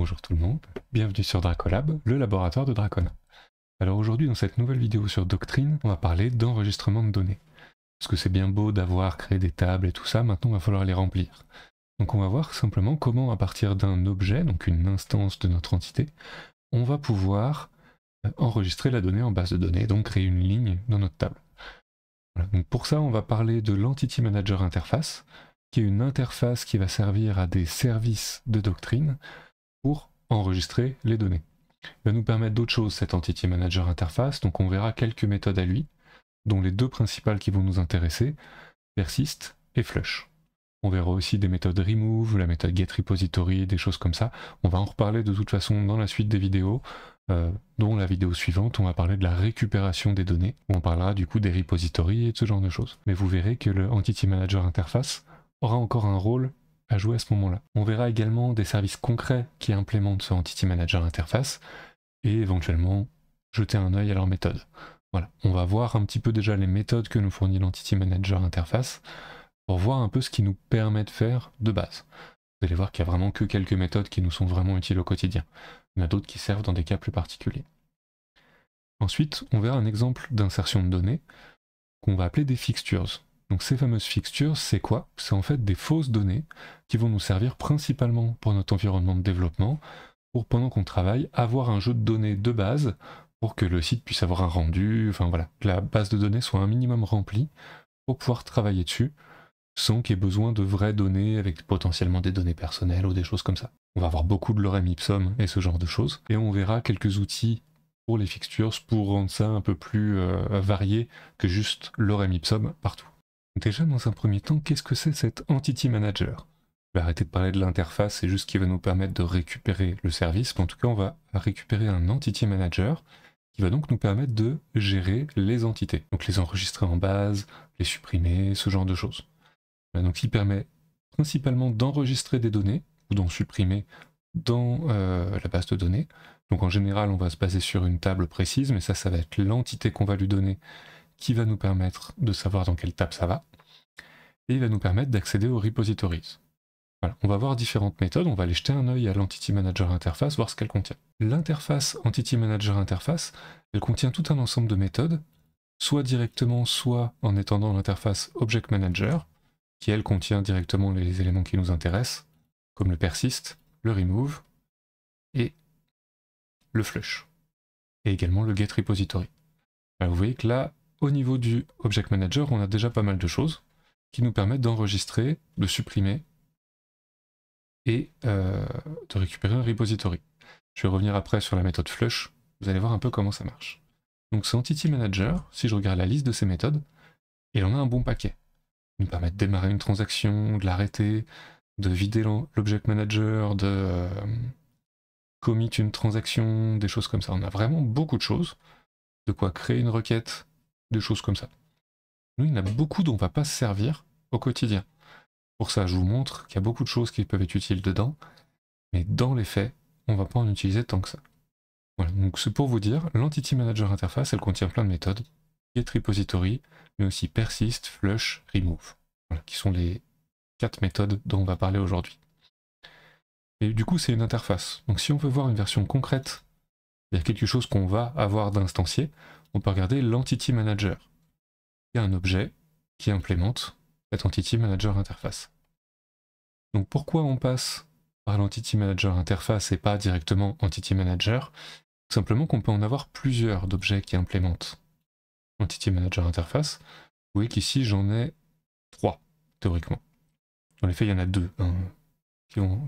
Bonjour tout le monde, bienvenue sur Dracolab, le laboratoire de Dracona. Alors aujourd'hui dans cette nouvelle vidéo sur Doctrine, on va parler d'enregistrement de données. Parce que c'est bien beau d'avoir créé des tables et tout ça, maintenant il va falloir les remplir. Donc on va voir simplement comment à partir d'un objet, donc une instance de notre entité, on va pouvoir euh, enregistrer la donnée en base de données, donc créer une ligne dans notre table. pour ça on va parler de l'Entity Manager Interface, qui est une interface qui va servir à des services de doctrine, pour enregistrer les données. Il va nous permettre d'autres choses, cette Entity Manager interface. Donc on verra quelques méthodes à lui, dont les deux principales qui vont nous intéresser, persist et flush. On verra aussi des méthodes remove, la méthode getRepository, des choses comme ça. On va en reparler de toute façon dans la suite des vidéos, euh, dont la vidéo suivante, on va parler de la récupération des données, où on parlera du coup des repositories et de ce genre de choses. Mais vous verrez que le Entity Manager interface aura encore un rôle à jouer à ce moment-là. On verra également des services concrets qui implémentent ce Entity Manager Interface et éventuellement jeter un œil à leurs méthodes. Voilà, on va voir un petit peu déjà les méthodes que nous fournit l'Entity Manager Interface pour voir un peu ce qui nous permet de faire de base. Vous allez voir qu'il n'y a vraiment que quelques méthodes qui nous sont vraiment utiles au quotidien. Il y en a d'autres qui servent dans des cas plus particuliers. Ensuite, on verra un exemple d'insertion de données qu'on va appeler des fixtures. Donc ces fameuses fixtures, c'est quoi C'est en fait des fausses données qui vont nous servir principalement pour notre environnement de développement, pour pendant qu'on travaille, avoir un jeu de données de base pour que le site puisse avoir un rendu, enfin voilà, que la base de données soit un minimum remplie pour pouvoir travailler dessus, sans qu'il y ait besoin de vraies données avec potentiellement des données personnelles ou des choses comme ça. On va avoir beaucoup de lorem ipsum et ce genre de choses, et on verra quelques outils pour les fixtures pour rendre ça un peu plus euh, varié que juste lorem ipsum partout. Déjà, dans un premier temps, qu'est-ce que c'est cet Entity Manager Je vais arrêter de parler de l'interface, c'est juste ce qui va nous permettre de récupérer le service. en tout cas, on va récupérer un Entity Manager qui va donc nous permettre de gérer les entités. Donc les enregistrer en base, les supprimer, ce genre de choses. donc il permet principalement d'enregistrer des données ou d'en supprimer dans euh, la base de données. Donc en général, on va se baser sur une table précise, mais ça, ça va être l'entité qu'on va lui donner qui va nous permettre de savoir dans quelle table ça va, et il va nous permettre d'accéder aux repositories. On va voir différentes méthodes, on va aller jeter un œil à l'Entity Manager Interface, voir ce qu'elle contient. L'interface Entity Manager Interface, elle contient tout un ensemble de méthodes, soit directement, soit en étendant l'interface Object Manager, qui elle contient directement les éléments qui nous intéressent, comme le persist, le remove et le flush, et également le get repository. Bah, vous voyez que là, au niveau du Object Manager, on a déjà pas mal de choses qui nous permettent d'enregistrer, de supprimer et euh, de récupérer un repository. Je vais revenir après sur la méthode flush, vous allez voir un peu comment ça marche. Donc c'est Entity Manager, si je regarde la liste de ces méthodes, il en a un bon paquet. Il nous permet de démarrer une transaction, de l'arrêter, de vider l'object manager, de euh, commit une transaction, des choses comme ça. On a vraiment beaucoup de choses. De quoi créer une requête, de choses comme ça. Nous, il y en a beaucoup dont on va pas se servir au quotidien. Pour ça, je vous montre qu'il y a beaucoup de choses qui peuvent être utiles dedans, mais dans les faits, on va pas en utiliser tant que ça. Voilà, donc c'est pour vous dire, l'Entity Manager Interface, elle contient plein de méthodes, get repository, mais aussi persist, flush, remove, qui sont les quatre méthodes dont on va parler aujourd'hui. Et du coup, c'est une interface. Donc si on veut voir une version concrète il y a quelque chose qu'on va avoir d'instancié, on peut regarder l'entity manager. Il y a un objet qui implémente cette entity manager interface. Donc pourquoi on passe par l'entity manager interface et pas directement entity manager simplement qu'on peut en avoir plusieurs d'objets qui implémentent entity manager interface. Vous voyez qu'ici j'en ai trois théoriquement. Dans les faits, il y en a deux hein,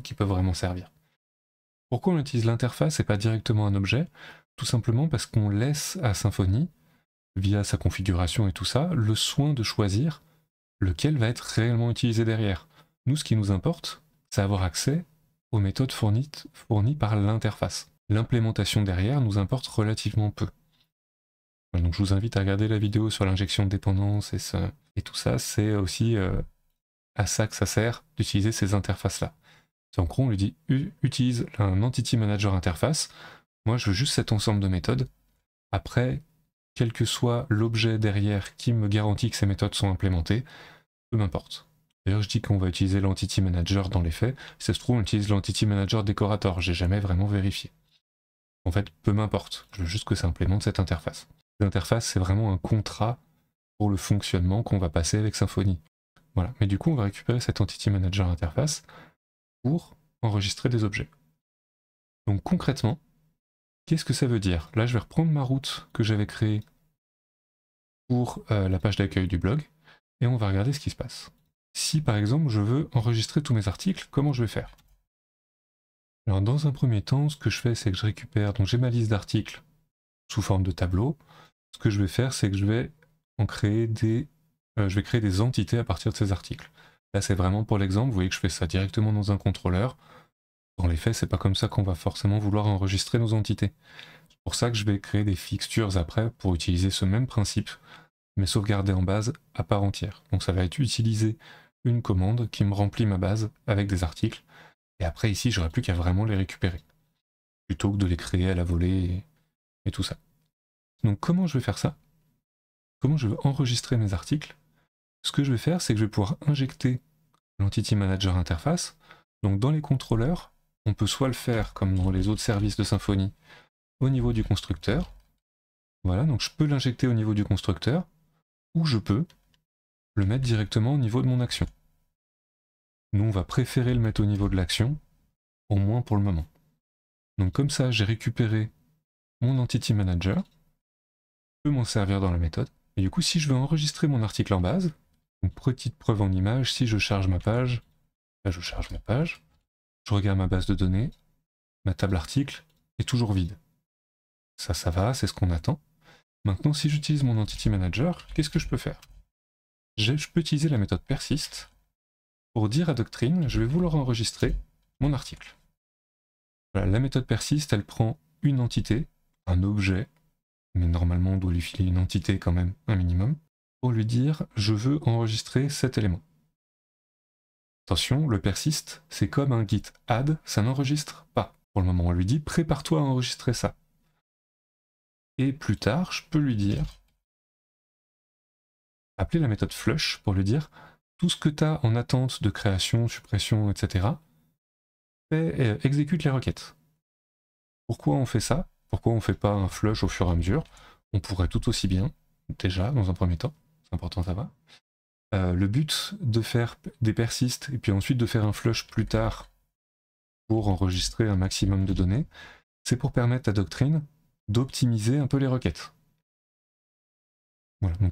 qui peuvent vraiment servir. Pourquoi on utilise l'interface et pas directement un objet Tout simplement parce qu'on laisse à Symfony, via sa configuration et tout ça, le soin de choisir lequel va être réellement utilisé derrière. Nous, ce qui nous importe, c'est avoir accès aux méthodes fournies, par l'interface. L'implémentation derrière nous importe relativement peu. Donc je vous invite à regarder la vidéo sur l'injection de dépendance et, tout ça. C'est aussi euh, à ça que ça sert d'utiliser ces interfaces-là on lui dit utilise un Entity Manager Interface. Moi, je veux juste cet ensemble de méthodes. Après, quel que soit l'objet derrière qui me garantit que ces méthodes sont implémentées, peu m'importe. D'ailleurs, je dis qu'on va utiliser l'Entity Manager dans les faits. Si ça se trouve, on utilise l'Entity Manager Decorator. J'ai jamais vraiment vérifié. En fait, peu m'importe. Je veux juste que ça implémente cette interface. L'interface, c'est vraiment un contrat pour le fonctionnement qu'on va passer avec Symfony. Voilà. Mais du coup, on va récupérer cette Entity Manager Interface pour enregistrer des objets. Donc concrètement, qu'est-ce que ça veut dire Là, je vais reprendre ma route que j'avais créée pour euh, la page d'accueil du blog, et on va regarder ce qui se passe. Si par exemple je veux enregistrer tous mes articles, comment je vais faire Alors dans un premier temps, ce que je fais, c'est que je récupère, donc j'ai ma liste d'articles sous forme de tableau. Ce que je vais faire, c'est que je vais en créer des, euh, je vais créer des entités à partir de ces articles. Là, c'est vraiment pour l'exemple. Vous voyez que je fais ça directement dans un contrôleur. Dans les faits, c'est pas comme ça qu'on va forcément vouloir enregistrer nos entités. C'est pour ça que je vais créer des fixtures après pour utiliser ce même principe, mais sauvegarder en base à part entière. Donc ça va être utiliser une commande qui me remplit ma base avec des articles. Et après, ici, j'aurai plus qu'à vraiment les récupérer, plutôt que de les créer à la volée et, et tout ça. Donc comment je vais faire ça Comment je vais enregistrer mes articles ce que je vais faire, c'est que je vais pouvoir injecter l'Entity Manager interface. Donc dans les contrôleurs, on peut soit le faire comme dans les autres services de Symfony au niveau du constructeur. Voilà, donc je peux l'injecter au niveau du constructeur, ou je peux le mettre directement au niveau de mon action. Nous, on va préférer le mettre au niveau de l'action, au moins pour le moment. Donc comme ça, j'ai récupéré mon Entity Manager, je peux m'en servir dans la méthode, et du coup, si je veux enregistrer mon article en base, petite preuve en image, si je charge ma page, là je charge ma page, je regarde ma base de données, ma table article est toujours vide. Ça, ça va, c'est ce qu'on attend. Maintenant, si j'utilise mon Entity Manager, qu'est-ce que je peux faire Je peux utiliser la méthode persist pour dire à Doctrine, je vais vouloir enregistrer mon article. la méthode persist, elle prend une entité, un objet, mais normalement on doit lui filer une entité quand même, un minimum, pour lui dire je veux enregistrer cet élément. Attention, le persiste, c'est comme un git add, ça n'enregistre pas. Pour le moment, on lui dit prépare-toi à enregistrer ça. Et plus tard, je peux lui dire appeler la méthode flush pour lui dire tout ce que tu as en attente de création, suppression, etc. Euh, exécute les requêtes. Pourquoi on fait ça Pourquoi on ne fait pas un flush au fur et à mesure On pourrait tout aussi bien, déjà, dans un premier temps important ça va. Euh, le but de faire des persistes et puis ensuite de faire un flush plus tard pour enregistrer un maximum de données, c'est pour permettre à Doctrine d'optimiser un peu les requêtes.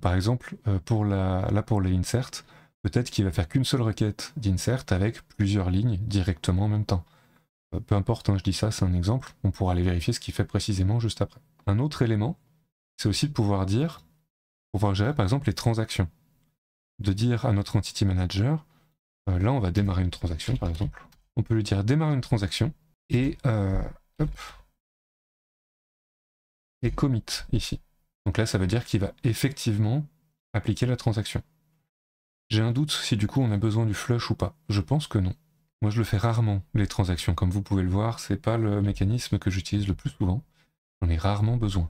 par exemple, euh, pour là pour les peut-être qu'il va faire qu'une seule requête d'insert avec plusieurs lignes directement en même temps. Euh, peu importe, hein, je dis ça, c'est un exemple, on pourra aller vérifier ce qu'il fait précisément juste après. Un autre élément, c'est aussi de pouvoir dire, pouvoir gérer par exemple les transactions. De dire à notre entity manager, euh, là on va démarrer une transaction par exemple. On peut lui dire démarrer une transaction et euh, hop, et commit ici. Donc là ça veut dire qu'il va effectivement appliquer la transaction. J'ai un doute si du coup on a besoin du flush ou pas. Je pense que non. Moi je le fais rarement les transactions, comme vous pouvez le voir, c'est pas le mécanisme que j'utilise le plus souvent. On ai rarement besoin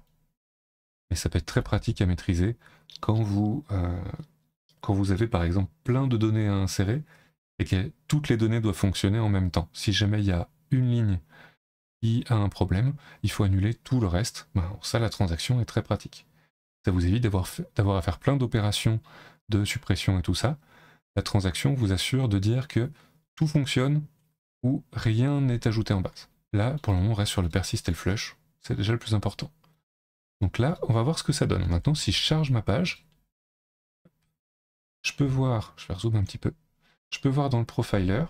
mais ça peut être très pratique à maîtriser quand vous, euh, quand vous avez par exemple plein de données à insérer et que toutes les données doivent fonctionner en même temps. Si jamais il y a une ligne qui a un problème, il faut annuler tout le reste. Ben, ça, la transaction est très pratique. Ça vous évite d'avoir à faire plein d'opérations de suppression et tout ça. La transaction vous assure de dire que tout fonctionne ou rien n'est ajouté en base. Là, pour le moment, on reste sur le persist et le flush. C'est déjà le plus important. Donc là, on va voir ce que ça donne. Maintenant, si je charge ma page, je peux voir, je vais rezoom un petit peu, je peux voir dans le profiler,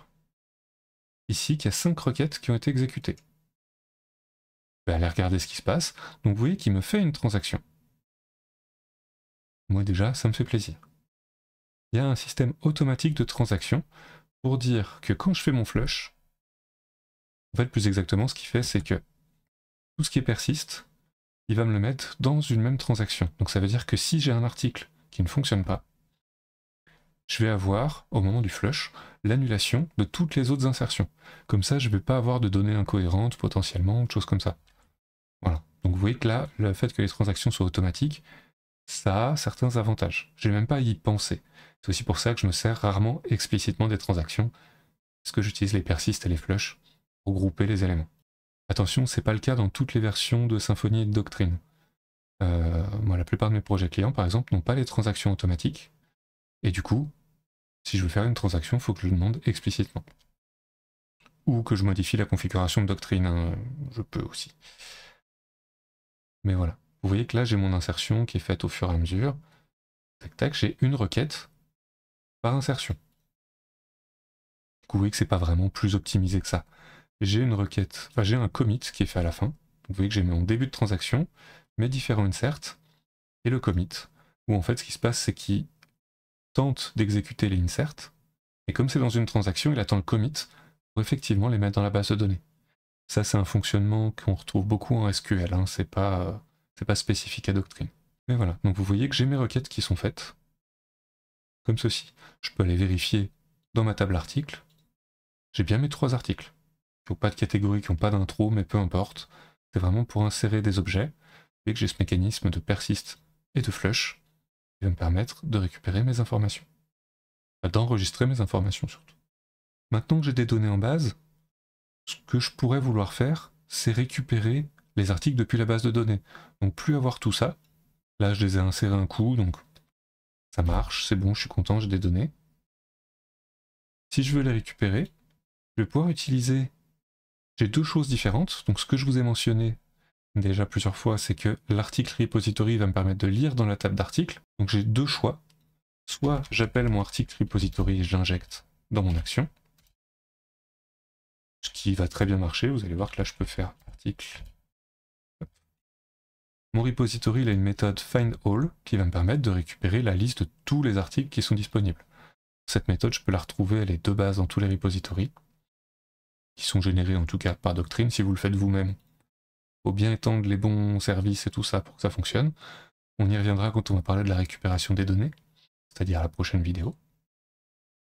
ici, qu'il y a 5 requêtes qui ont été exécutées. Je ben, vais aller regarder ce qui se passe. Donc vous voyez qu'il me fait une transaction. Moi déjà, ça me fait plaisir. Il y a un système automatique de transaction pour dire que quand je fais mon flush, en fait plus exactement ce qu'il fait, c'est que tout ce qui est persiste, il va me le mettre dans une même transaction. Donc ça veut dire que si j'ai un article qui ne fonctionne pas, je vais avoir, au moment du flush, l'annulation de toutes les autres insertions. Comme ça, je ne vais pas avoir de données incohérentes potentiellement, de choses comme ça. Voilà. Donc vous voyez que là, le fait que les transactions soient automatiques, ça a certains avantages. Je n'ai même pas à y penser. C'est aussi pour ça que je me sers rarement explicitement des transactions, parce que j'utilise les persistes et les flush pour grouper les éléments. Attention, ce n'est pas le cas dans toutes les versions de Symfony et de Doctrine. Euh, moi, la plupart de mes projets clients, par exemple, n'ont pas les transactions automatiques. Et du coup, si je veux faire une transaction, il faut que je le demande explicitement. Ou que je modifie la configuration de Doctrine. Hein, je peux aussi. Mais voilà. Vous voyez que là, j'ai mon insertion qui est faite au fur et à mesure. Tac, tac, j'ai une requête par insertion. vous voyez que pas vraiment plus optimisé que ça j'ai une requête, enfin j'ai un commit qui est fait à la fin. Vous voyez que j'ai mon début de transaction, mes différents inserts et le commit, où en fait ce qui se passe c'est qu'il tente d'exécuter les inserts, et comme c'est dans une transaction, il attend le commit pour effectivement les mettre dans la base de données. Ça c'est un fonctionnement qu'on retrouve beaucoup en SQL, hein. c'est pas, c'est pas spécifique à Doctrine. Mais voilà, donc vous voyez que j'ai mes requêtes qui sont faites, comme ceci. Je peux aller vérifier dans ma table article, j'ai bien mes trois articles qui pas de catégorie, qui n'ont pas d'intro, mais peu importe. C'est vraiment pour insérer des objets, et que j'ai ce mécanisme de persist et de flush, qui va me permettre de récupérer mes informations. D'enregistrer mes informations surtout. Maintenant que j'ai des données en base, ce que je pourrais vouloir faire, c'est récupérer les articles depuis la base de données. Donc plus avoir tout ça. Là, je les ai insérés un coup, donc ça marche, c'est bon, je suis content, j'ai des données. Si je veux les récupérer, je vais pouvoir utiliser j'ai deux choses différentes. Donc ce que je vous ai mentionné déjà plusieurs fois, c'est que l'article repository va me permettre de lire dans la table d'articles. Donc j'ai deux choix. Soit j'appelle mon article repository et j'injecte dans mon action. Ce qui va très bien marcher. Vous allez voir que là je peux faire article. Mon repository a une méthode find qui va me permettre de récupérer la liste de tous les articles qui sont disponibles. Cette méthode, je peux la retrouver, elle est de base dans tous les repositories qui sont générés en tout cas par Doctrine, si vous le faites vous-même. Faut bien étendre les bons services et tout ça pour que ça fonctionne. On y reviendra quand on va parler de la récupération des données, c'est-à-dire la prochaine vidéo.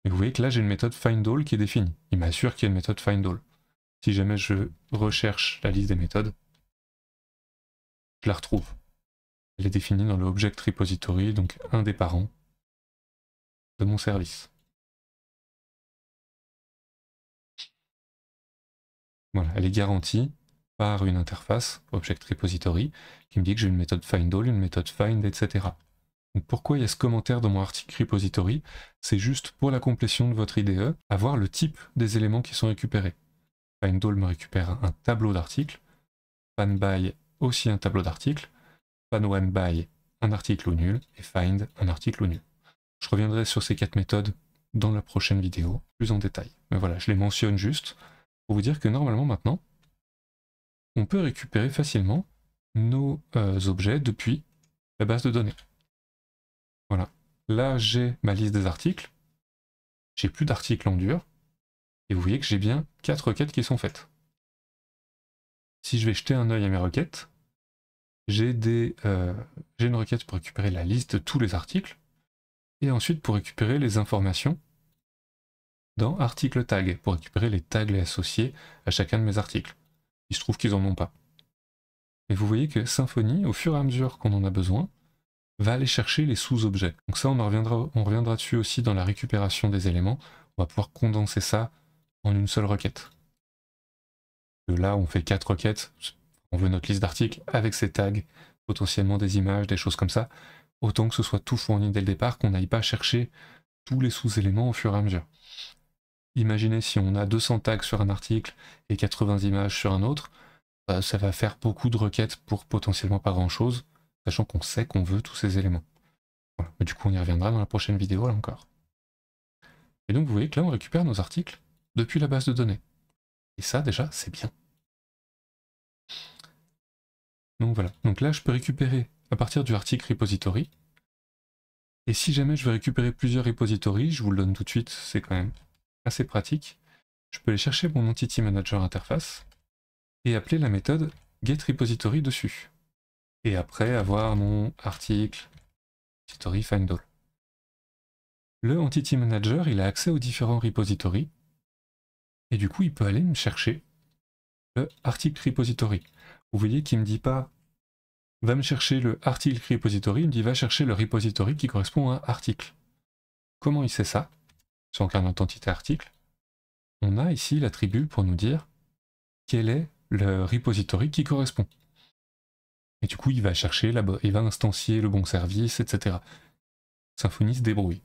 Et vous voyez que là, j'ai une méthode findAll qui est définie. Il m'assure qu'il y a une méthode findAll. Si jamais je recherche la liste des méthodes, je la retrouve. Elle est définie dans le object repository, donc un des parents de mon service. Voilà, elle est garantie par une interface Object Repository qui me dit que j'ai une méthode findAll, une méthode find, etc. Donc pourquoi il y a ce commentaire dans mon article repository C'est juste pour la complétion de votre IDE, avoir le type des éléments qui sont récupérés. FindAll me récupère un tableau d'articles, FanBy aussi un tableau d'articles, FanOneBy un article ou nul et Find un article ou nul. Je reviendrai sur ces quatre méthodes dans la prochaine vidéo, plus en détail. Mais voilà, je les mentionne juste pour vous dire que normalement maintenant, on peut récupérer facilement nos euh, objets depuis la base de données. Voilà. Là, j'ai ma liste des articles. J'ai plus d'articles en dur. Et vous voyez que j'ai bien quatre requêtes qui sont faites. Si je vais jeter un œil à mes requêtes, j'ai euh, une requête pour récupérer la liste de tous les articles. Et ensuite, pour récupérer les informations dans article tag pour récupérer les tags les associés à chacun de mes articles. Il se trouve qu'ils n'en ont pas. Et vous voyez que Symfony, au fur et à mesure qu'on en a besoin, va aller chercher les sous-objets. Donc ça, on, reviendra, on reviendra dessus aussi dans la récupération des éléments. On va pouvoir condenser ça en une seule requête. De là, on fait quatre requêtes. On veut notre liste d'articles avec ses tags, potentiellement des images, des choses comme ça. Autant que ce soit tout fourni dès le départ, qu'on n'aille pas chercher tous les sous-éléments au fur et à mesure. Imaginez si on a 200 tags sur un article et 80 images sur un autre, bah, ça va faire beaucoup de requêtes pour potentiellement pas grand chose, sachant qu'on sait qu'on veut tous ces éléments. Mais du coup, on y reviendra dans la prochaine vidéo là encore. Et donc vous voyez que là, on récupère nos articles depuis la base de données. Et ça, déjà, c'est bien. Donc voilà, donc là je peux récupérer à partir du article repository. Et si jamais je veux récupérer plusieurs repositories, je vous le donne tout de suite, c'est quand même assez pratique, je peux aller chercher mon Entity Manager interface et appeler la méthode getRepository dessus. Et après avoir mon article repository Le Entity Manager, il a accès aux différents repositories et du coup, il peut aller me chercher le article repository. Vous voyez qu'il me dit pas va me chercher le article repository, il me dit va chercher le repository qui correspond à un article. Comment il sait ça sur un carnet article, on a ici l'attribut pour nous dire quel est le repository qui correspond. Et du coup, il va chercher, là-bas, il va instancier le bon service, etc. Symfony se débrouille.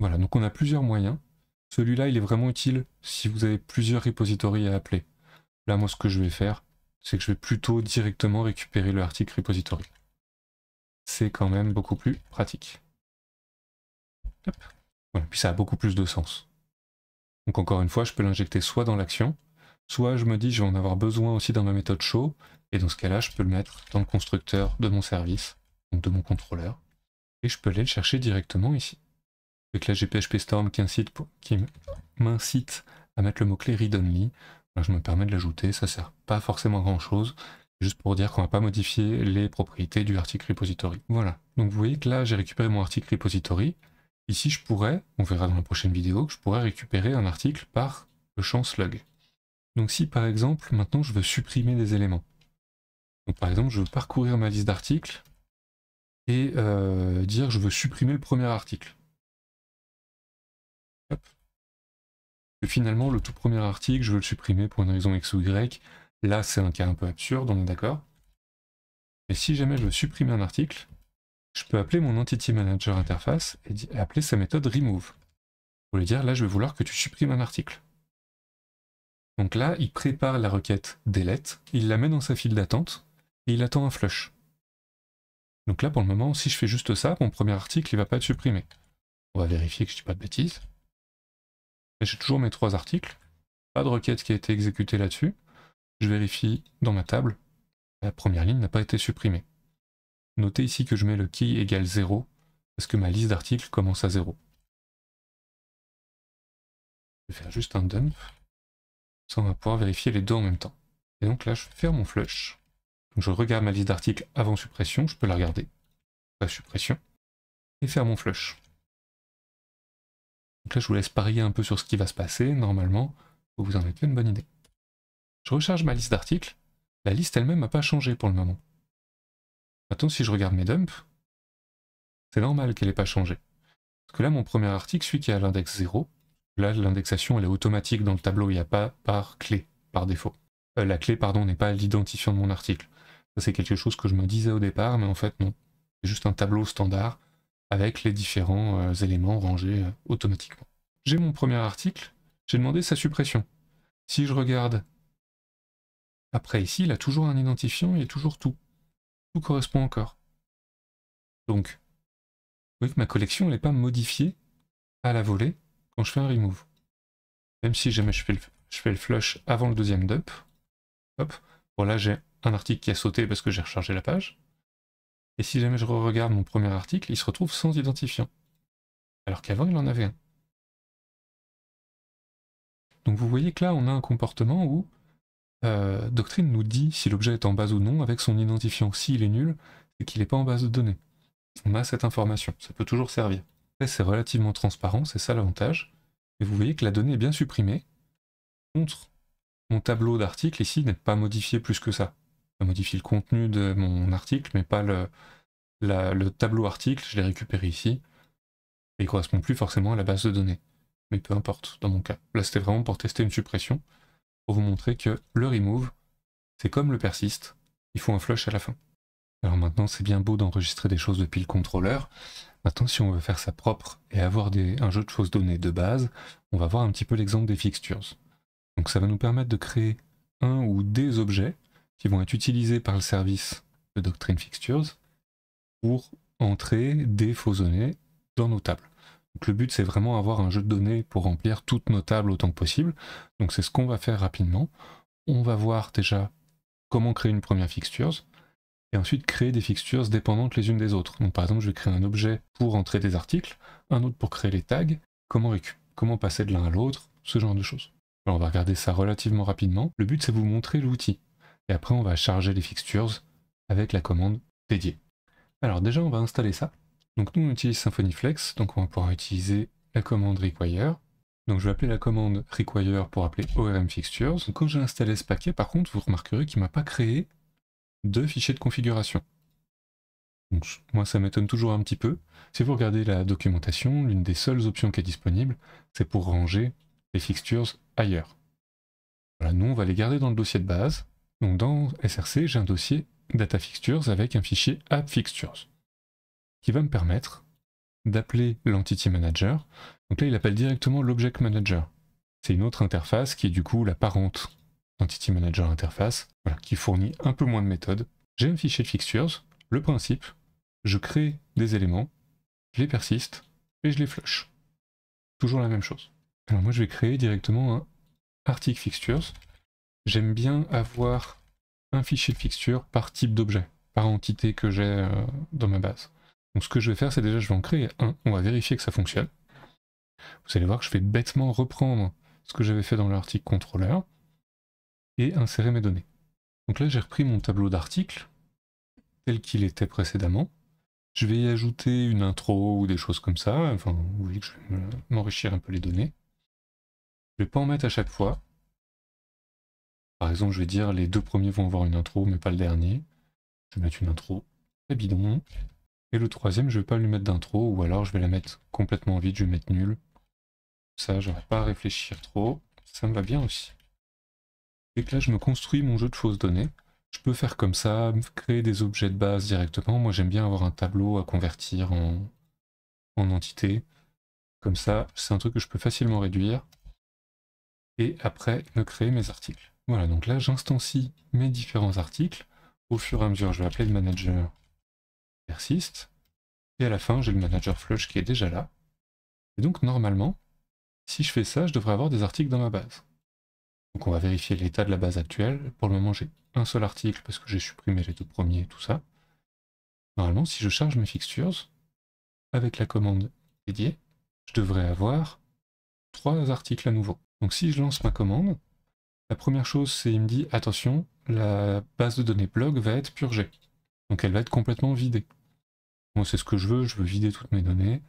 Voilà, donc on a plusieurs moyens. Celui-là, il est vraiment utile si vous avez plusieurs repositories à appeler. Là, moi, ce que je vais faire, c'est que je vais plutôt directement récupérer le article repository. C'est quand même beaucoup plus pratique puis ça a beaucoup plus de sens. Donc encore une fois, je peux l'injecter soit dans l'action, soit je me dis je vais en avoir besoin aussi dans ma méthode show, et dans ce cas-là, je peux le mettre dans le constructeur de mon service, donc de mon contrôleur, et je peux aller le chercher directement ici. Avec la GPHP Storm qui, m'incite à mettre le mot-clé read only, je me permets de l'ajouter, ça sert pas forcément à grand-chose, juste pour dire qu'on va pas modifier les propriétés du Article Repository. Voilà, donc vous voyez que là, j'ai récupéré mon Article Repository, Ici, je pourrais, on verra dans la prochaine vidéo, que je pourrais récupérer un article par le champ slug. Donc si par exemple, maintenant je veux supprimer des éléments. Donc par exemple, je veux parcourir ma liste d'articles et euh, dire je veux supprimer le premier article. finalement, le tout premier article, je veux le supprimer pour une raison X ou Y. Là, c'est un cas un peu absurde, on est d'accord. Mais si jamais je veux supprimer un article, je peux appeler mon Entity Manager Interface et appeler sa méthode remove. Pour lui dire, là, je vais vouloir que tu supprimes un article. Donc là, il prépare la requête delete, il la met dans sa file d'attente, et il attend un flush. Donc là, pour le moment, si je fais juste ça, mon premier article, il ne va pas être supprimé. On va vérifier que je ne dis pas de bêtises. J'ai toujours mes trois articles. Pas de requête qui a été exécutée là-dessus. Je vérifie dans ma table. La première ligne n'a pas été supprimée. Notez ici que je mets le key égale 0 parce que ma liste d'articles commence à 0. Je vais faire juste un dump. Ça, on va pouvoir vérifier les deux en même temps. Et donc là, je vais faire mon flush. je regarde ma liste d'articles avant suppression, je peux la regarder. Pas suppression. Et faire mon flush. Donc là, je vous laisse parier un peu sur ce qui va se passer. Normalement, vous en avez une bonne idée. Je recharge ma liste d'articles. La liste elle-même n'a pas changé pour le moment. Maintenant, si je regarde mes dumps, c'est normal qu'elle n'ait pas changé. Parce que là, mon premier article, celui qui a l'index 0, là, l'indexation, elle est automatique dans le tableau, il n'y a pas par clé, par défaut. Euh, la clé, pardon, n'est pas l'identifiant de mon article. c'est quelque chose que je me disais au départ, mais en fait, non. C'est juste un tableau standard avec les différents euh, éléments rangés euh, automatiquement. J'ai mon premier article, j'ai demandé sa suppression. Si je regarde après ici, il a toujours un identifiant, il y a toujours tout tout correspond encore. Donc, vous voyez que ma collection n'est pas modifiée à la volée quand je fais un remove. Même si jamais je fais le, je fais le flush avant le deuxième dump. Hop. voilà j'ai un article qui a sauté parce que j'ai rechargé la page. Et si jamais je regarde mon premier article, il se retrouve sans identifiant. Alors qu'avant il en avait un. Donc vous voyez que là on a un comportement où euh, Doctrine nous dit si l'objet est en base ou non avec son identifiant. S'il est nul, c'est qu'il n'est pas en base de données. On a cette information, ça peut toujours servir. C'est relativement transparent, c'est ça l'avantage. Et vous voyez que la donnée est bien supprimée. Contre, mon tableau d'article ici n'est pas modifié plus que ça. Ça modifie le contenu de mon article, mais pas le, tableau article, je l'ai récupéré ici. Et il correspond plus forcément à la base de données. Mais peu importe, dans mon cas. Là, c'était vraiment pour tester une suppression pour vous montrer que le remove, c'est comme le persiste, il faut un flush à la fin. Alors maintenant, c'est bien beau d'enregistrer des choses depuis le contrôleur. Maintenant, si on veut faire ça propre et avoir un jeu de choses données de base, on va voir un petit peu l'exemple des fixtures. Donc ça va nous permettre de créer un ou des objets qui vont être utilisés par le service de Doctrine Fixtures pour entrer des faux données dans nos tables le but, c'est vraiment avoir un jeu de données pour remplir toutes nos tables autant que possible. Donc c'est ce qu'on va faire rapidement. On va voir déjà comment créer une première fixtures et ensuite créer des fixtures dépendantes les unes des autres. Donc par exemple, je vais créer un objet pour entrer des articles, un autre pour créer les tags, comment, comment passer de l'un à l'autre, ce genre de choses. on va regarder ça relativement rapidement. Le but, c'est vous montrer l'outil. Et après, on va charger les fixtures avec la commande dédiée. Alors déjà, on va installer ça. Donc nous on utilise Symfony Flex, donc on va pouvoir utiliser la commande require. Donc je vais appeler la commande require pour appeler ORM fixtures. quand j'ai installé ce paquet, par contre, vous remarquerez qu'il ne m'a pas créé de fichier de configuration. moi ça m'étonne toujours un petit peu. Si vous regardez la documentation, l'une des seules options qui est disponible, c'est pour ranger les fixtures ailleurs. nous on va les garder dans le dossier de base. Donc dans SRC, j'ai un dossier data fixtures avec un fichier app fixtures qui va me permettre d'appeler l'entity manager. Donc là, il appelle directement l'object manager. C'est une autre interface qui est du coup la parente entity manager interface, qui fournit un peu moins de méthodes. J'ai un fichier de fixtures. Le principe, je crée des éléments, je les persiste et je les flush. Toujours la même chose. Alors moi, je vais créer directement un article fixtures. J'aime bien avoir un fichier de fixture par type d'objet, par entité que j'ai euh, dans ma base. Donc ce que je vais faire, c'est déjà je vais en créer un, on va vérifier que ça fonctionne. Vous allez voir que je vais bêtement reprendre ce que j'avais fait dans l'article contrôleur et insérer mes données. Donc là j'ai repris mon tableau d'articles tel qu'il était précédemment. Je vais y ajouter une intro ou des choses comme ça. Enfin, vous voyez que je vais m'enrichir un peu les données. Je ne vais pas en mettre à chaque fois. Par exemple, je vais dire les deux premiers vont avoir une intro, mais pas le dernier. Je vais mettre une intro. très bidon. Et le troisième, je vais pas lui mettre d'intro, ou alors je vais la mettre complètement vide, je vais mettre nul. Ça, je vais pas réfléchir trop. Ça me va bien aussi. Et là, je me construis mon jeu de choses données. Je peux faire comme ça, créer des objets de base directement. Moi, j'aime bien avoir un tableau à convertir en, en entité. Comme ça, c'est un truc que je peux facilement réduire. Et après, me créer mes articles. Voilà, donc là, j'instancie mes différents articles. Au fur et à mesure, je vais appeler le manager et à la fin, j'ai le manager flush qui est déjà là. Et donc normalement, si je fais ça, je devrais avoir des articles dans ma base. Donc on va vérifier l'état de la base actuelle. Pour le moment, j'ai un seul article parce que j'ai supprimé les deux premiers et tout ça. Normalement, si je charge mes fixtures, avec la commande dédiée, je devrais avoir trois articles à nouveau. Donc si je lance ma commande, la première chose, c'est il me dit, attention, la base de données blog va être purgée. Donc elle va être complètement vidée. Moi, c'est ce que je veux, je veux vider toutes mes données,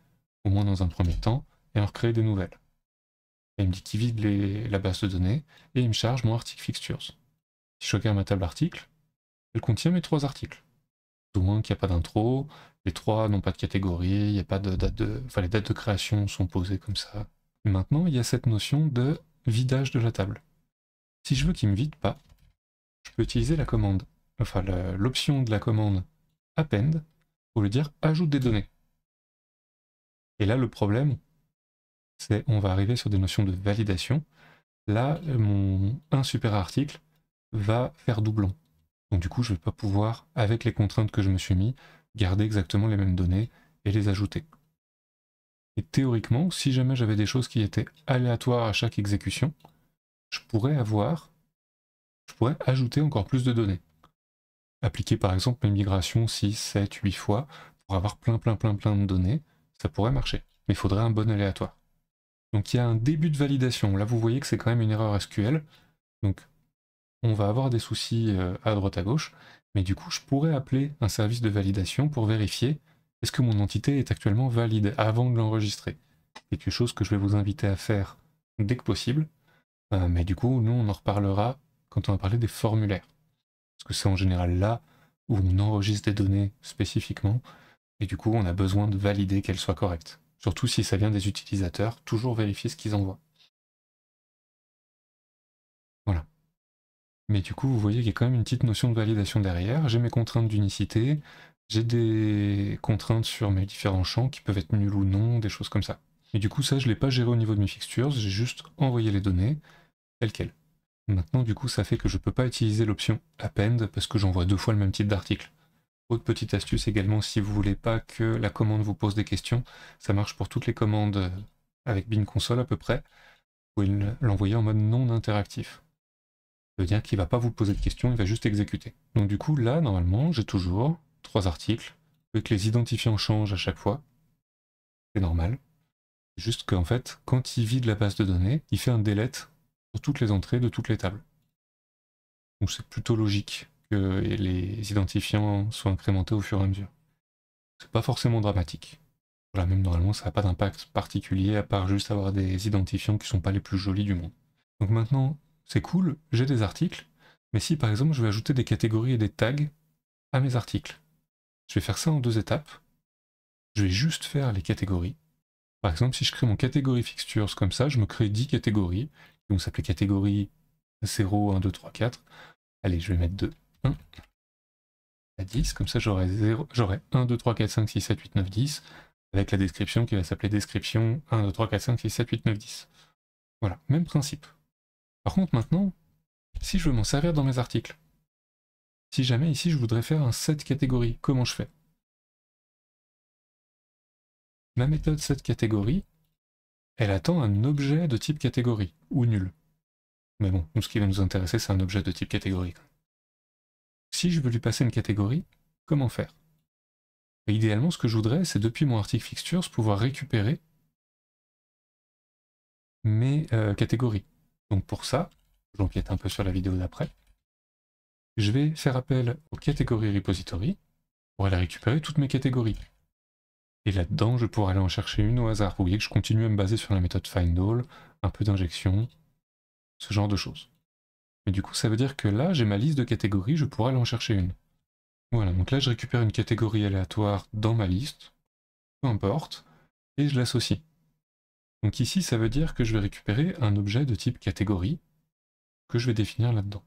au moins dans un premier temps, et en recréer des nouvelles. Et il me dit qu'il vide la base de données, et il me charge mon article fixtures. Si je regarde ma table article, elle contient mes trois articles. Au moins qu'il n'y a pas d'intro, les trois n'ont pas de catégorie, il y a pas de date de. les dates de création sont posées comme ça. Maintenant, il y a cette notion de vidage de la table. Si je veux qu'il me vide pas, je peux utiliser la commande, l'option de la commande append pour lui dire ajoute des données. Et là, le problème, c'est on va arriver sur des notions de validation. Là, mon un super article va faire doublon. Donc du coup, je ne vais pas pouvoir, avec les contraintes que je me suis mis, garder exactement les mêmes données et les ajouter. Et théoriquement, si jamais j'avais des choses qui étaient aléatoires à chaque exécution, je pourrais avoir, je pourrais ajouter encore plus de données appliquer par exemple mes migrations 6, 7, 8 fois pour avoir plein plein plein plein de données, ça pourrait marcher, mais il faudrait un bon aléatoire. Donc il y a un début de validation, là vous voyez que c'est quand même une erreur SQL, donc on va avoir des soucis euh, à droite à gauche, mais du coup je pourrais appeler un service de validation pour vérifier est-ce que mon entité est actuellement valide avant de l'enregistrer. C'est quelque chose que je vais vous inviter à faire dès que possible, euh, mais du coup nous on en reparlera quand on va parler des formulaires parce que c'est en général là où on enregistre des données spécifiquement, et du coup on a besoin de valider qu'elles soient correctes. Surtout si ça vient des utilisateurs, toujours vérifier ce qu'ils envoient. Voilà. Mais du coup, vous voyez qu'il y a quand même une petite notion de validation derrière. J'ai mes contraintes d'unicité, j'ai des contraintes sur mes différents champs qui peuvent être nuls ou non, des choses comme ça. Et du coup, ça, je ne l'ai pas géré au niveau de mes fixtures, j'ai juste envoyé les données telles quelles. Maintenant, du coup, ça fait que je ne peux pas utiliser l'option append parce que j'envoie deux fois le même type d'article. Autre petite astuce également, si vous voulez pas que la commande vous pose des questions, ça marche pour toutes les commandes avec Bin Console à peu près. Vous pouvez l'envoyer en mode non interactif. Ça veut dire qu'il va pas vous poser de questions, il va juste exécuter. Donc du coup, là, normalement, j'ai toujours trois articles, que les identifiants changent à chaque fois. C'est normal. Juste qu'en fait, quand il vide la base de données, il fait un delete toutes les entrées de toutes les tables. Donc c'est plutôt logique que les identifiants soient incrémentés au fur et à mesure. C'est pas forcément dramatique. Voilà, même normalement, ça n'a pas d'impact particulier à part juste avoir des identifiants qui sont pas les plus jolis du monde. Donc maintenant, c'est cool, j'ai des articles, mais si par exemple je vais ajouter des catégories et des tags à mes articles, je vais faire ça en deux étapes. Je vais juste faire les catégories. Par exemple, si je crée mon catégorie fixtures comme ça, je me crée 10 catégories donc ça s'appeler catégorie 0, 1, 2, 3, 4. Allez, je vais mettre de 1 à 10. Comme ça, j'aurai 1, 2, 3, 4, 5, 6, 7, 8, 9, 10. Avec la description qui va s'appeler description 1, 2, 3, 4, 5, 6, 7, 8, 9, 10. Voilà, même principe. Par contre, maintenant, si je veux m'en servir dans mes articles, si jamais ici je voudrais faire un set catégorie, comment je fais Ma méthode set catégorie, elle attend un objet de type catégorie, ou nul. Mais bon, ce qui va nous intéresser, c'est un objet de type catégorie. Si je veux lui passer une catégorie, comment faire Idéalement, ce que je voudrais, c'est depuis mon article fixtures pouvoir récupérer mes euh, catégories. Donc pour ça, j'empiète un peu sur la vidéo d'après, je vais faire appel aux catégories repository pour aller récupérer toutes mes catégories. Et là-dedans, je pourrais aller en chercher une au hasard. Vous voyez que je continue à me baser sur la méthode findAll, un peu d'injection, ce genre de choses. Mais du coup, ça veut dire que là, j'ai ma liste de catégories, je pourrais aller en chercher une. Voilà, donc là, je récupère une catégorie aléatoire dans ma liste, peu importe, et je l'associe. Donc ici, ça veut dire que je vais récupérer un objet de type catégorie que je vais définir là-dedans.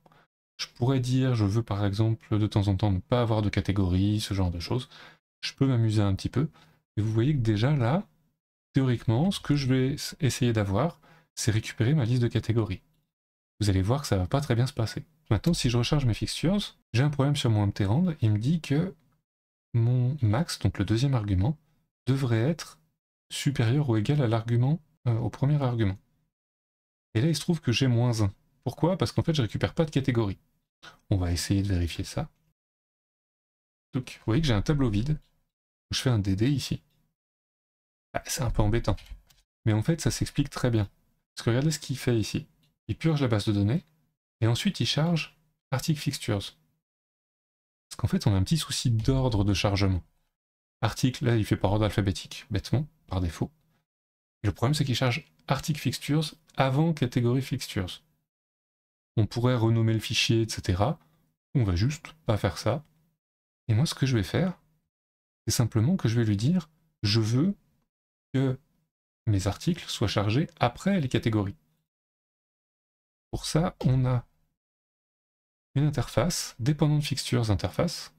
Je pourrais dire, je veux par exemple de temps en temps ne pas avoir de catégorie, ce genre de choses. Je peux m'amuser un petit peu, et vous voyez que déjà là, théoriquement, ce que je vais essayer d'avoir, c'est récupérer ma liste de catégories. Vous allez voir que ça ne va pas très bien se passer. Maintenant, si je recharge mes fixtures, j'ai un problème sur mon empty il me dit que mon max, donc le deuxième argument, devrait être supérieur ou égal à l'argument, euh, au premier argument. Et là, il se trouve que j'ai moins 1. Pourquoi Parce qu'en fait, je ne récupère pas de catégorie. On va essayer de vérifier ça. Donc, vous voyez que j'ai un tableau vide. Je fais un DD ici. Ah, c'est un peu embêtant. Mais en fait, ça s'explique très bien. Parce que regardez ce qu'il fait ici. Il purge la base de données, et ensuite il charge Article Fixtures. Parce qu'en fait, on a un petit souci d'ordre de chargement. Article, là, il fait par ordre alphabétique, bêtement, par défaut. le problème, c'est qu'il charge Article Fixtures avant Catégorie Fixtures. On pourrait renommer le fichier, etc. On va juste pas faire ça. Et moi, ce que je vais faire, c'est simplement que je vais lui dire, je veux mes articles soient chargés après les catégories. Pour ça, on a une interface, dépendant de fixtures interface,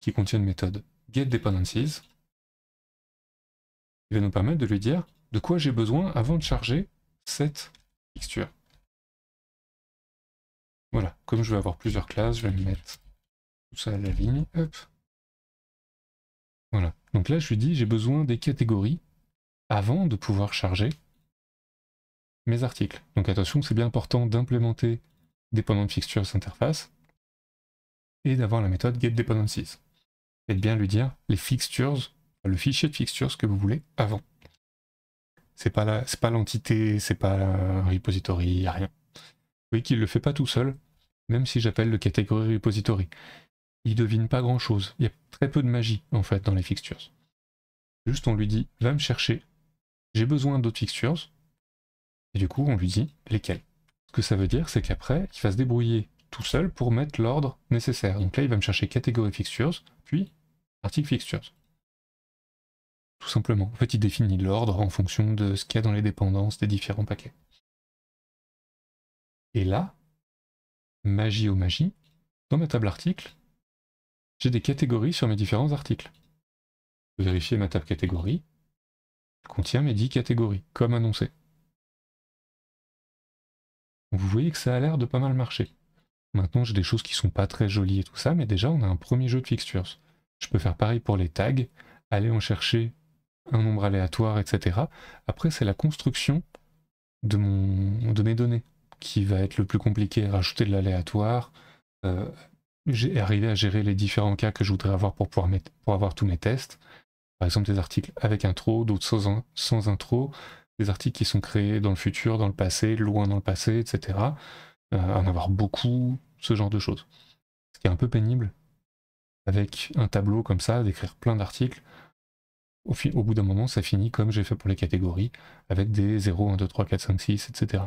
qui contient une méthode getDependencies, qui va nous permettre de lui dire de quoi j'ai besoin avant de charger cette fixture. Voilà, comme je vais avoir plusieurs classes, je vais mettre tout ça à la ligne, voilà. Donc là, je lui dis, j'ai besoin des catégories avant de pouvoir charger mes articles. Donc attention, c'est bien important d'implémenter dépendant de fixtures interface et d'avoir la méthode getDependencies. Et de bien lui dire les fixtures, le fichier de fixtures que vous voulez avant. C'est pas la, c'est pas l'entité, c'est pas le repository, rien. Vous voyez qu'il le fait pas tout seul, même si j'appelle le catégorie repository il devine pas grand chose. Il y a très peu de magie en fait dans les fixtures. Juste on lui dit va me chercher, j'ai besoin d'autres fixtures. Et du coup on lui dit lesquelles. Ce que ça veut dire c'est qu'après il va se débrouiller tout seul pour mettre l'ordre nécessaire. Donc là il va me chercher catégorie fixtures, puis article fixtures. Tout simplement. En fait il définit l'ordre en fonction de ce qu'il y a dans les dépendances des différents paquets. Et là, magie aux magie dans ma table article, j'ai des catégories sur mes différents articles. Je vérifier ma table catégorie. Elle contient mes 10 catégories, comme annoncé. Vous voyez que ça a l'air de pas mal marcher. Maintenant, j'ai des choses qui sont pas très jolies et tout ça, mais déjà, on a un premier jeu de fixtures. Je peux faire pareil pour les tags, aller en chercher un nombre aléatoire, etc. Après, c'est la construction de, mes données qui va être le plus compliqué. Rajouter de l'aléatoire, euh, j'ai arrivé à gérer les différents cas que je voudrais avoir pour pouvoir avoir tous mes tests. Par exemple, des articles avec intro, d'autres sans, intro, des articles qui sont créés dans le futur, dans le passé, loin dans le passé, etc. Euh, en avoir beaucoup, ce genre de choses. Ce qui est un peu pénible avec un tableau comme ça, d'écrire plein d'articles. au bout d'un moment, ça finit comme j'ai fait pour les catégories, avec des 0, 1, 2, 3, 4, 5, 6, etc.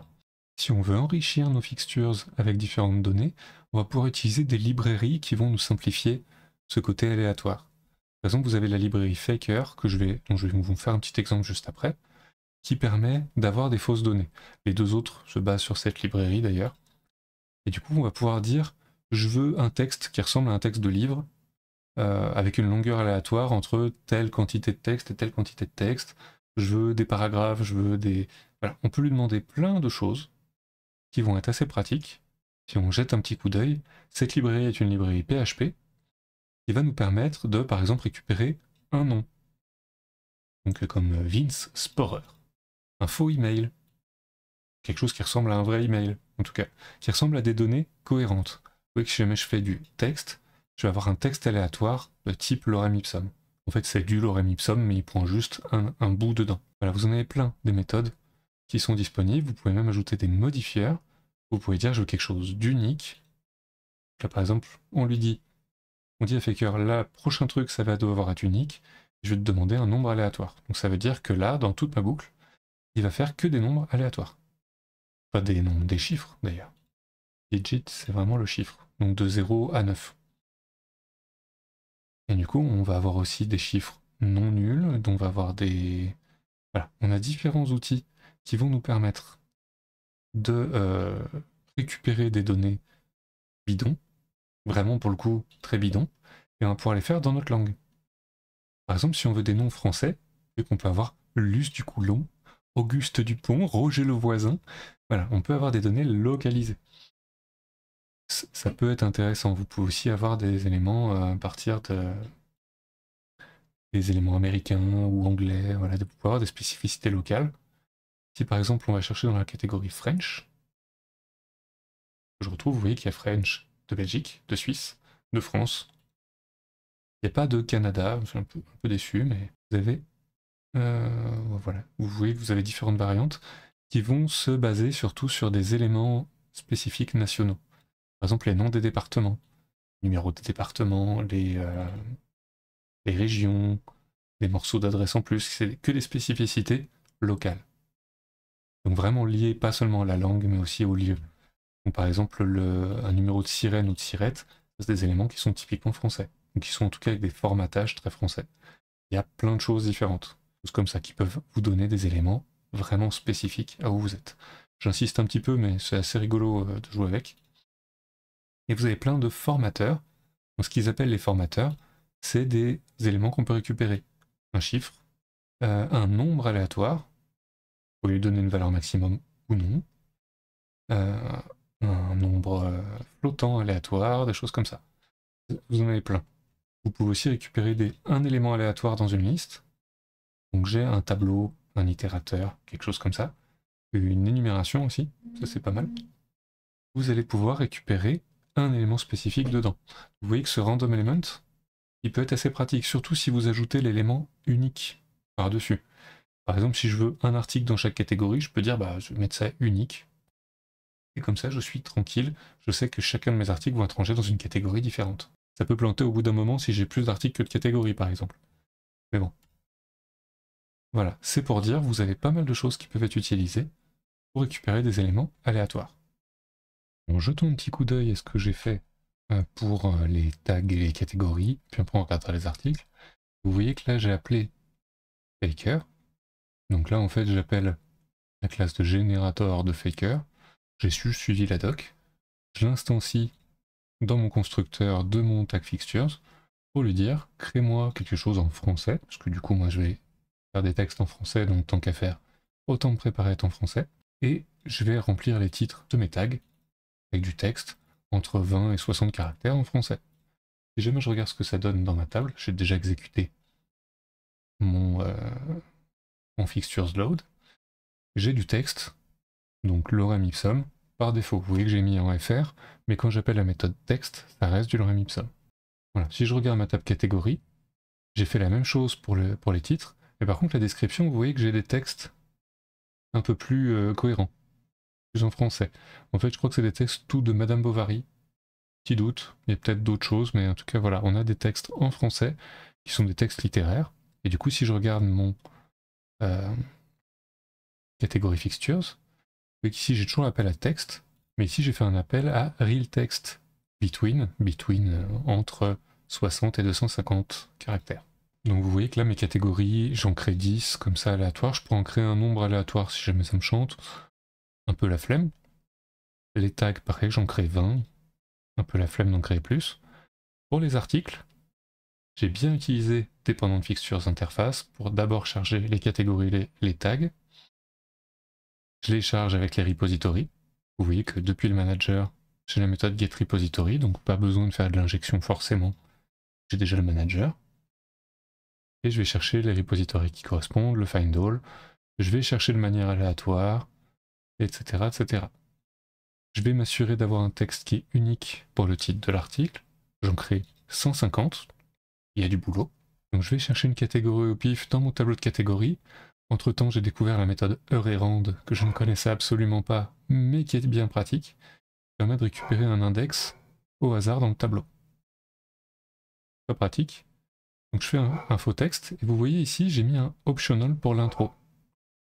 Si on veut enrichir nos fixtures avec différentes données, on va pouvoir utiliser des librairies qui vont nous simplifier ce côté aléatoire. Par exemple, vous avez la librairie Faker, que je vais, dont je vais vous faire un petit exemple juste après, qui permet d'avoir des fausses données. Les deux autres se basent sur cette librairie d'ailleurs. Et du coup, on va pouvoir dire, je veux un texte qui ressemble à un texte de livre, euh, avec une longueur aléatoire entre telle quantité de texte et telle quantité de texte. Je veux des paragraphes, je veux des... on peut lui demander plein de choses qui vont être assez pratiques. Si on jette un petit coup d'œil, cette librairie est une librairie PHP qui va nous permettre de, par exemple, récupérer un nom. Donc comme euh, Vince Sporer. Un faux email. Quelque chose qui ressemble à un vrai email, en tout cas, qui ressemble à des données cohérentes. Vous voyez que jamais je fais du texte, je vais avoir un texte aléatoire de type lorem ipsum. En fait, c'est du lorem ipsum, mais il prend juste un, un bout dedans. Voilà, vous en avez plein des méthodes qui sont disponibles. Vous pouvez même ajouter des modifiers. Vous pouvez dire je veux quelque chose d'unique. Là par exemple, on lui dit, on dit à Faker, là, prochain truc, ça va devoir être unique. Je vais te demander un nombre aléatoire. Donc ça veut dire que là, dans toute ma boucle, il va faire que des nombres aléatoires. Pas des nombres, des chiffres d'ailleurs. Digit, c'est vraiment le chiffre. Donc de 0 à 9. Et du coup, on va avoir aussi des chiffres non nuls, donc on va avoir des... Voilà, on a différents outils qui vont nous permettre de euh, récupérer des données bidons, vraiment pour le coup très bidons, et on va pouvoir les faire dans notre langue. Par exemple, si on veut des noms français, et qu'on peut avoir Luce du Coulon, Auguste Dupont, Roger le voisin, voilà, on peut avoir des données localisées. Ça peut être intéressant. Vous pouvez aussi avoir des éléments euh, à partir des éléments américains ou anglais, voilà, de pouvoir avoir des spécificités locales si par exemple on va chercher dans la catégorie French, je retrouve, vous voyez qu'il y a French de Belgique, de Suisse, de France. Il n'y a pas de Canada, je suis un peu, déçu, mais vous avez... Euh, vous voyez que vous avez différentes variantes qui vont se baser surtout sur des éléments spécifiques nationaux. Par exemple, les noms des départements, numéros des départements, les, euh, régions, les morceaux d'adresse en plus, c'est que des spécificités locales. Donc vraiment lié pas seulement à la langue, mais aussi au lieu. par exemple, un numéro de sirène ou de sirette, c'est des éléments qui sont typiquement français, donc qui sont en tout cas avec des formatages très français. Il y a plein de choses différentes, choses comme ça, qui peuvent vous donner des éléments vraiment spécifiques à où vous êtes. J'insiste un petit peu, mais c'est assez rigolo euh, de jouer avec. Et vous avez plein de formateurs. ce qu'ils appellent les formateurs, c'est des éléments qu'on peut récupérer. Un chiffre, euh, un nombre aléatoire, pouvez lui donner une valeur maximum ou non. Euh, un nombre euh, flottant, aléatoire, des choses comme ça. Vous en avez plein. Vous pouvez aussi récupérer un élément aléatoire dans une liste. Donc j'ai un tableau, un itérateur, quelque chose comme ça. Une énumération aussi, ça c'est pas mal. Vous allez pouvoir récupérer un élément spécifique dedans. Vous voyez que ce random element, il peut être assez pratique, surtout si vous ajoutez l'élément unique par-dessus. Par exemple, si je veux un article dans chaque catégorie, je peux dire, bah, je vais mettre ça unique. Et comme ça, je suis tranquille. Je sais que chacun de mes articles va être rangés dans une catégorie différente. Ça peut planter au bout d'un moment si j'ai plus d'articles que de catégories, par exemple. Mais bon. Voilà, c'est pour dire, vous avez pas mal de choses qui peuvent être utilisées pour récupérer des éléments aléatoires. jetons un petit coup d'œil à ce que j'ai fait euh, pour euh, les tags et les catégories, puis après on regardera les articles. Vous voyez que là j'ai appelé Faker, donc là, en fait, j'appelle la classe de générateur de faker. J'ai suivi la doc. Je l'instancie dans mon constructeur de mon tag fixtures pour lui dire crée-moi quelque chose en français, parce que du coup, moi, je vais faire des textes en français, donc tant qu'à faire, autant me préparer en français. Et je vais remplir les titres de mes tags avec du texte entre 20 et 60 caractères en français. Si jamais je regarde ce que ça donne dans ma table, j'ai déjà exécuté mon, euh, en fixtures load, j'ai du texte, donc lorem ipsum, par défaut. Vous voyez que j'ai mis en fr, mais quand j'appelle la méthode texte, ça reste du lorem ipsum. Voilà, si je regarde ma table catégorie, j'ai fait la même chose pour, pour les titres, et par contre la description, vous voyez que j'ai des textes un peu plus euh, cohérents, plus en français. En fait, je crois que c'est des textes tout de Madame Bovary, petit doute, il y peut-être d'autres choses, mais en tout cas, voilà, on a des textes en français qui sont des textes littéraires, et du coup, si je regarde mon euh, catégorie fixtures. ici, j'ai toujours l'appel à texte, mais ici, j'ai fait un appel à real text between, between euh, entre 60 et 250 caractères. Donc vous voyez que là, mes catégories, j'en crée 10 comme ça aléatoire. Je peux en créer un nombre aléatoire si jamais ça me chante. Un peu la flemme. Les tags, pareil, j'en crée 20. Un peu la flemme d'en créer plus. Pour les articles, j'ai bien utilisé dépendant de fixtures interface pour d'abord charger les catégories, les, les tags. Je les charge avec les repositories. Vous voyez que depuis le manager, j'ai la méthode getRepository, donc pas besoin de faire de l'injection forcément. J'ai déjà le manager. Et je vais chercher les repositories qui correspondent, le findAll. Je vais chercher de manière aléatoire, etc. etc. Je vais m'assurer d'avoir un texte qui est unique pour le titre de l'article. J'en crée 150 il y a du boulot. Donc je vais chercher une catégorie au pif dans mon tableau de catégorie. Entre temps, j'ai découvert la méthode heure et que je ne connaissais absolument pas, mais qui est bien pratique, qui permet de récupérer un index au hasard dans le tableau. Pas pratique. Donc je fais un, faux texte, et vous voyez ici, j'ai mis un optional pour l'intro.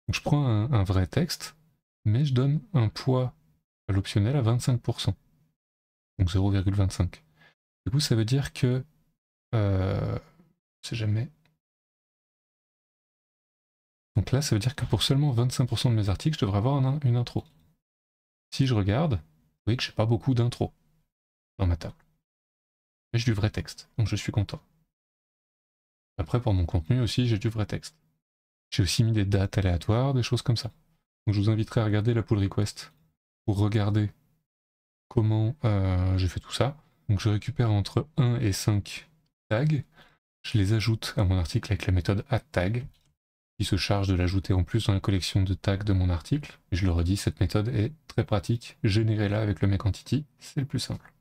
Donc je prends un, un vrai texte, mais je donne un poids à l'optionnel à 25%. Donc 0,25. Du coup, ça veut dire que euh, c'est jamais. Donc là, ça veut dire que pour seulement 25% de mes articles, je devrais avoir une intro. Si je regarde, vous voyez que j'ai pas beaucoup d'intro dans ma table. Mais j'ai du vrai texte, donc je suis content. Après, pour mon contenu aussi, j'ai du vrai texte. J'ai aussi mis des dates aléatoires, des choses comme ça. Donc je vous inviterai à regarder la pull request pour regarder comment euh, j'ai fait tout ça. Donc je récupère entre 1 et 5 je les ajoute à mon article avec la méthode addTag, qui se charge de l'ajouter en plus dans la collection de tags de mon article. Et je le redis, cette méthode est très pratique, générez-la avec le makeEntity, c'est le plus simple.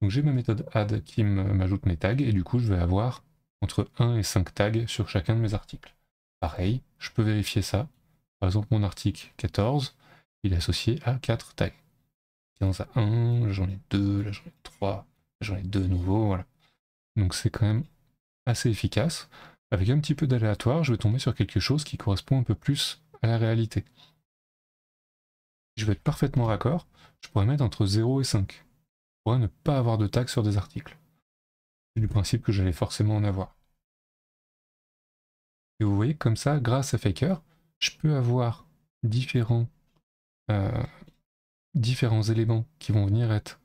Donc j'ai ma méthode add qui m'ajoute mes tags, et du coup je vais avoir entre 1 et 5 tags sur chacun de mes articles. Pareil, je peux vérifier ça. Par exemple, mon article 14, il est associé à 4 tags. 15 à 1, j'en ai 2, là j'en ai 3, j'en ai 2 nouveaux, voilà. Donc c'est quand même assez efficace. Avec un petit peu d'aléatoire, je vais tomber sur quelque chose qui correspond un peu plus à la réalité. Je vais être parfaitement raccord, je pourrais mettre entre 0 et 5. pour ne pas avoir de taxes sur des articles. C'est du principe que j'allais forcément en avoir. Et vous voyez, comme ça, grâce à Faker, je peux avoir différents, euh, différents éléments qui vont venir être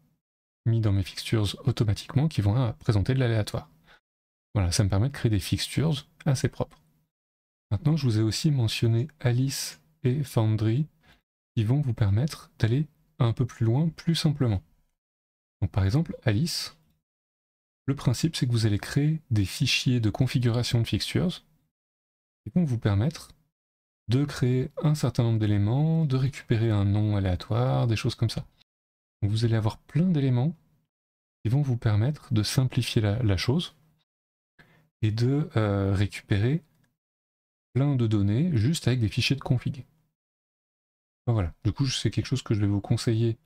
mis dans mes fixtures automatiquement qui vont présenter de l'aléatoire. Voilà, ça me permet de créer des fixtures assez propres. Maintenant, je vous ai aussi mentionné Alice et Foundry qui vont vous permettre d'aller un peu plus loin plus simplement. Donc par exemple, Alice, le principe c'est que vous allez créer des fichiers de configuration de fixtures qui vont vous permettre de créer un certain nombre d'éléments, de récupérer un nom aléatoire, des choses comme ça vous allez avoir plein d'éléments qui vont vous permettre de simplifier la, chose et de euh, récupérer plein de données juste avec des fichiers de config. voilà, du coup c'est quelque chose que je vais vous conseiller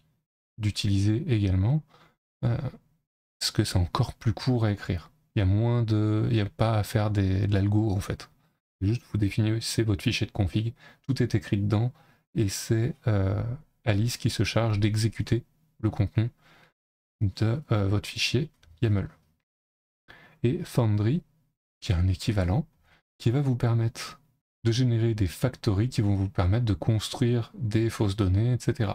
d'utiliser également, euh, parce que c'est encore plus court à écrire. Il y a moins de. Il n'y a pas à faire de l'algo en fait. Juste vous définissez votre fichier de config, tout est écrit dedans, et c'est euh, Alice qui se charge d'exécuter le contenu de euh, votre fichier YAML. Et Foundry, qui est un équivalent, qui va vous permettre de générer des factories qui vont vous permettre de construire des fausses données, etc.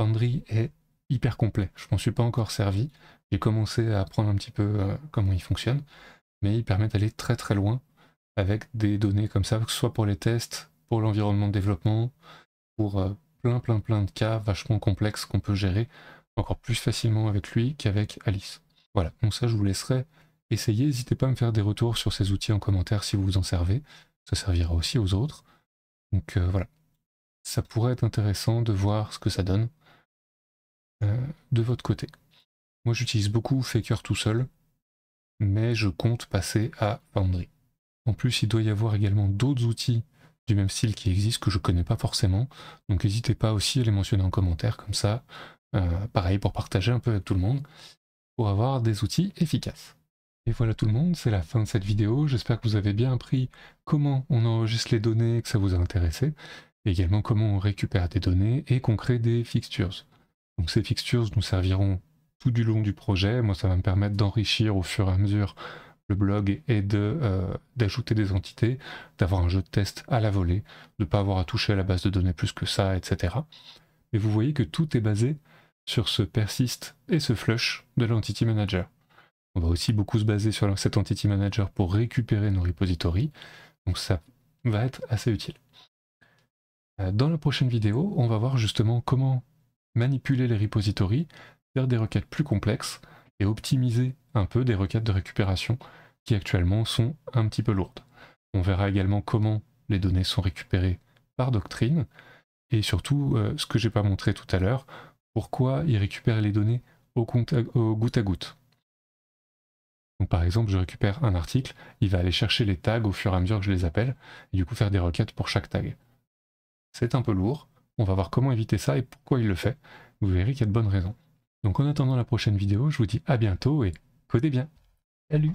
Foundry est hyper complet. Je m'en suis pas encore servi. J'ai commencé à apprendre un petit peu euh, comment il fonctionne, mais il permet d'aller très très loin avec des données comme ça, que ce soit pour les tests, pour l'environnement de développement, pour euh, plein plein plein de cas vachement complexes qu'on peut gérer encore plus facilement avec lui qu'avec Alice. Voilà, donc ça je vous laisserai essayer, n'hésitez pas à me faire des retours sur ces outils en commentaire si vous vous en servez, ça servira aussi aux autres. Donc euh, voilà, ça pourrait être intéressant de voir ce que ça donne euh, de votre côté. Moi j'utilise beaucoup Faker tout seul, mais je compte passer à Foundry. En plus il doit y avoir également d'autres outils du même style qui existe que je connais pas forcément. Donc n'hésitez pas aussi à les mentionner en commentaire comme ça. Euh, pareil pour partager un peu avec tout le monde pour avoir des outils efficaces. Et voilà tout le monde, c'est la fin de cette vidéo. J'espère que vous avez bien appris comment on enregistre les données, que ça vous a intéressé, également comment on récupère des données et qu'on crée des fixtures. Donc ces fixtures nous serviront tout du long du projet. Moi, ça va me permettre d'enrichir au fur et à mesure le blog est euh, d'ajouter des entités, d'avoir un jeu de test à la volée, de ne pas avoir à toucher à la base de données plus que ça, etc. Et vous voyez que tout est basé sur ce persist et ce flush de l'entity manager. On va aussi beaucoup se baser sur cet entity manager pour récupérer nos repositories, donc ça va être assez utile. Euh, dans la prochaine vidéo, on va voir justement comment manipuler les repositories, faire des requêtes plus complexes, et optimiser un peu des requêtes de récupération qui actuellement sont un petit peu lourdes. On verra également comment les données sont récupérées par doctrine et surtout euh, ce que j'ai pas montré tout à l'heure, pourquoi il récupère les données au, au goutte à goutte. par exemple, je récupère un article, il va aller chercher les tags au fur et à mesure que je les appelle, et du coup faire des requêtes pour chaque tag. C'est un peu lourd, on va voir comment éviter ça et pourquoi il le fait. Vous verrez qu'il y a de bonnes raisons. Donc en attendant la prochaine vidéo, je vous dis à bientôt et codez bien. Salut